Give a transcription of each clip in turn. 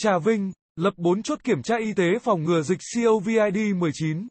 Trà Vinh, lập 4 chốt kiểm tra y tế phòng ngừa dịch COVID-19.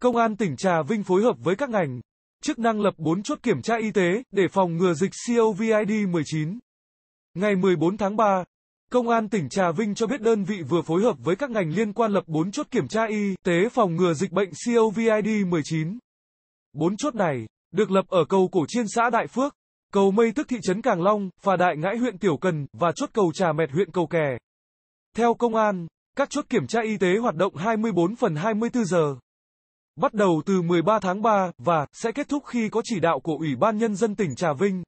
Công an tỉnh Trà Vinh phối hợp với các ngành, chức năng lập 4 chốt kiểm tra y tế để phòng ngừa dịch COVID-19. Ngày 14 tháng 3, Công an tỉnh Trà Vinh cho biết đơn vị vừa phối hợp với các ngành liên quan lập 4 chốt kiểm tra y tế phòng ngừa dịch bệnh COVID-19. 4 chốt này được lập ở cầu Cổ Chiên xã Đại Phước, cầu Mây Tức thị trấn Càng Long, Phà Đại Ngãi huyện Tiểu Cần và chốt cầu Trà Mẹt huyện Cầu Kè. Theo công an, các chốt kiểm tra y tế hoạt động 24 phần 24 giờ. Bắt đầu từ 13 tháng 3 và sẽ kết thúc khi có chỉ đạo của Ủy ban nhân dân tỉnh Trà Vinh.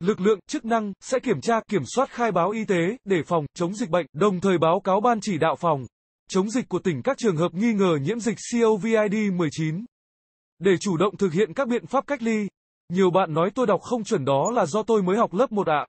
Lực lượng chức năng sẽ kiểm tra kiểm soát khai báo y tế để phòng chống dịch bệnh, đồng thời báo cáo ban chỉ đạo phòng chống dịch của tỉnh các trường hợp nghi ngờ nhiễm dịch COVID-19. Để chủ động thực hiện các biện pháp cách ly, nhiều bạn nói tôi đọc không chuẩn đó là do tôi mới học lớp 1 ạ. À.